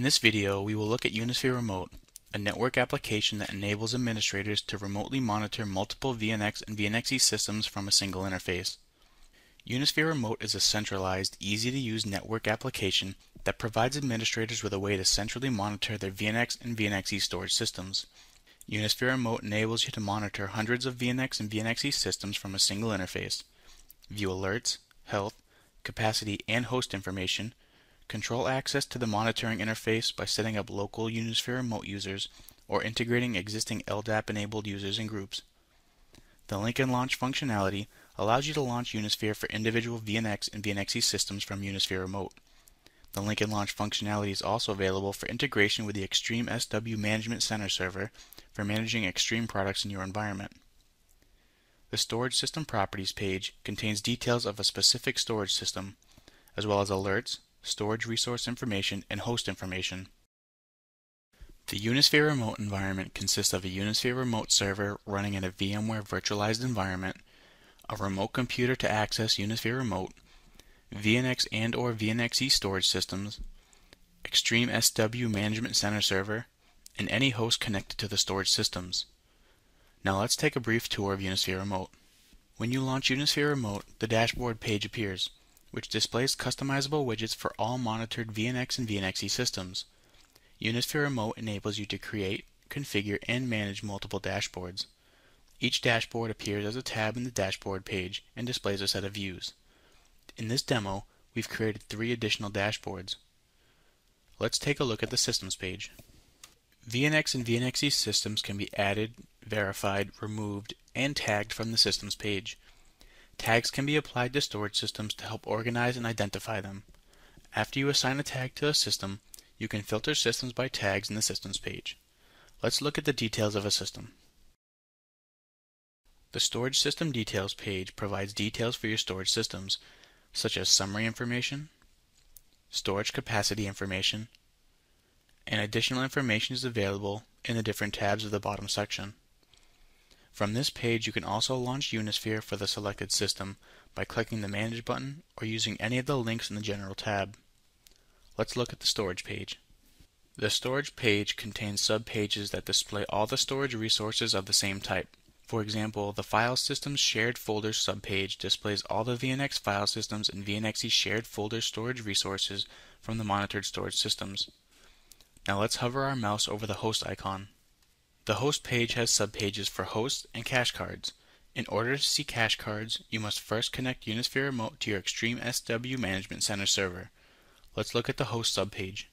In this video, we will look at Unisphere Remote, a network application that enables administrators to remotely monitor multiple VNX and VNXE systems from a single interface. Unisphere Remote is a centralized, easy-to-use network application that provides administrators with a way to centrally monitor their VNX and VNXE storage systems. Unisphere Remote enables you to monitor hundreds of VNX and VNXE systems from a single interface, view alerts, health, capacity and host information, Control access to the monitoring interface by setting up local Unisphere remote users or integrating existing LDAP-enabled users and groups. The link and launch functionality allows you to launch Unisphere for individual VNX and VNXE systems from Unisphere Remote. The link and launch functionality is also available for integration with the Extreme SW Management Center server for managing Extreme products in your environment. The Storage System Properties page contains details of a specific storage system, as well as alerts, storage resource information, and host information. The Unisphere Remote environment consists of a Unisphere Remote server running in a VMware virtualized environment, a remote computer to access Unisphere Remote, VNX and or VNXE storage systems, Extreme SW Management Center server, and any host connected to the storage systems. Now let's take a brief tour of Unisphere Remote. When you launch Unisphere Remote, the dashboard page appears which displays customizable widgets for all monitored VNX and VNXE systems. Unisphere Remote enables you to create, configure, and manage multiple dashboards. Each dashboard appears as a tab in the dashboard page and displays a set of views. In this demo, we've created three additional dashboards. Let's take a look at the Systems page. VNX and VNXE systems can be added, verified, removed, and tagged from the Systems page. Tags can be applied to storage systems to help organize and identify them. After you assign a tag to a system, you can filter systems by tags in the Systems page. Let's look at the details of a system. The Storage System Details page provides details for your storage systems, such as summary information, storage capacity information, and additional information is available in the different tabs of the bottom section. From this page you can also launch Unisphere for the selected system by clicking the Manage button or using any of the links in the General tab. Let's look at the storage page. The storage page contains subpages that display all the storage resources of the same type. For example, the File Systems Shared Folders subpage displays all the VNX file systems and VNXE shared folder storage resources from the monitored storage systems. Now let's hover our mouse over the host icon. The host page has subpages for hosts and cache cards. In order to see cache cards, you must first connect Unisphere Remote to your Extreme SW Management Center server. Let's look at the host subpage.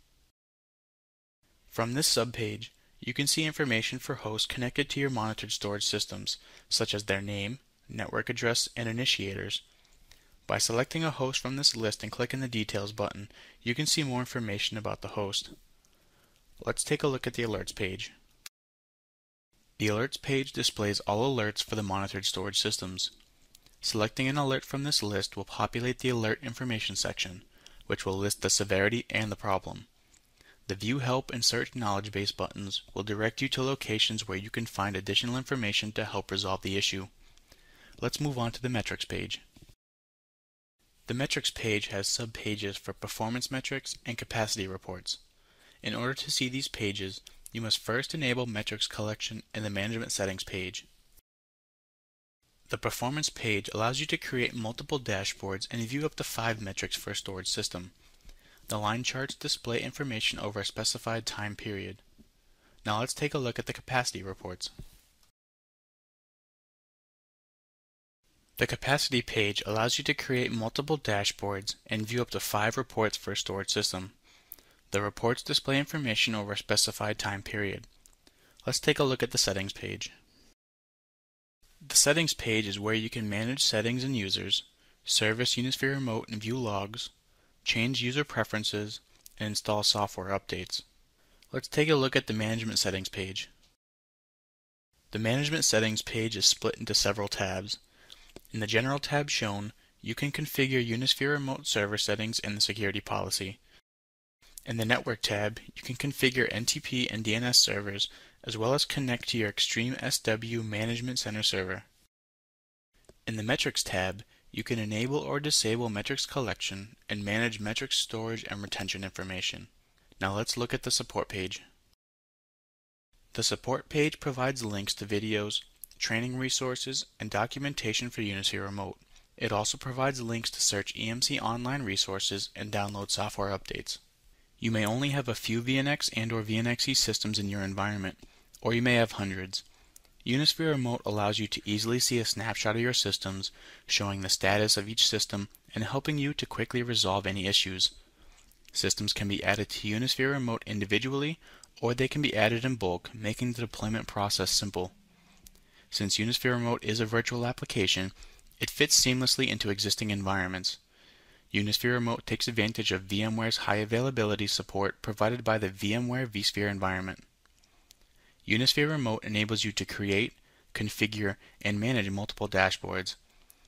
From this subpage, you can see information for hosts connected to your monitored storage systems, such as their name, network address, and initiators. By selecting a host from this list and clicking the Details button, you can see more information about the host. Let's take a look at the Alerts page. The Alerts page displays all alerts for the monitored storage systems. Selecting an alert from this list will populate the Alert Information section, which will list the severity and the problem. The View Help and Search Knowledge Base buttons will direct you to locations where you can find additional information to help resolve the issue. Let's move on to the Metrics page. The Metrics page has subpages for performance metrics and capacity reports. In order to see these pages, you must first enable metrics collection in the Management Settings page. The Performance page allows you to create multiple dashboards and view up to five metrics for a storage system. The line charts display information over a specified time period. Now let's take a look at the capacity reports. The capacity page allows you to create multiple dashboards and view up to five reports for a storage system. The reports display information over a specified time period. Let's take a look at the Settings page. The Settings page is where you can manage settings and users, service Unisphere Remote and view logs, change user preferences, and install software updates. Let's take a look at the Management Settings page. The Management Settings page is split into several tabs. In the General tab shown, you can configure Unisphere Remote server settings and the security policy. In the Network tab, you can configure NTP and DNS servers, as well as connect to your Extreme SW Management Center server. In the Metrics tab, you can enable or disable metrics collection and manage metrics storage and retention information. Now let's look at the support page. The support page provides links to videos, training resources, and documentation for Unity Remote. It also provides links to search EMC online resources and download software updates. You may only have a few VNX and or VNXE systems in your environment, or you may have hundreds. Unisphere Remote allows you to easily see a snapshot of your systems, showing the status of each system and helping you to quickly resolve any issues. Systems can be added to Unisphere Remote individually, or they can be added in bulk, making the deployment process simple. Since Unisphere Remote is a virtual application, it fits seamlessly into existing environments. Unisphere Remote takes advantage of VMware's high availability support provided by the VMware vSphere environment. Unisphere Remote enables you to create, configure, and manage multiple dashboards.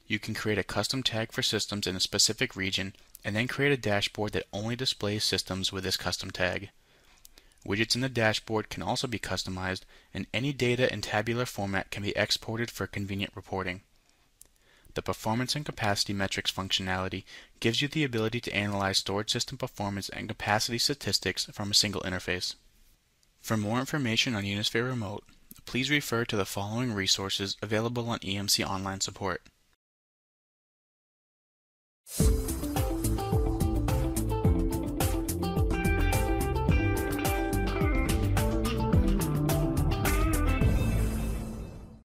You can create a custom tag for systems in a specific region and then create a dashboard that only displays systems with this custom tag. Widgets in the dashboard can also be customized and any data in tabular format can be exported for convenient reporting the Performance and Capacity Metrics functionality gives you the ability to analyze storage system performance and capacity statistics from a single interface. For more information on Unisphere Remote, please refer to the following resources available on EMC Online Support.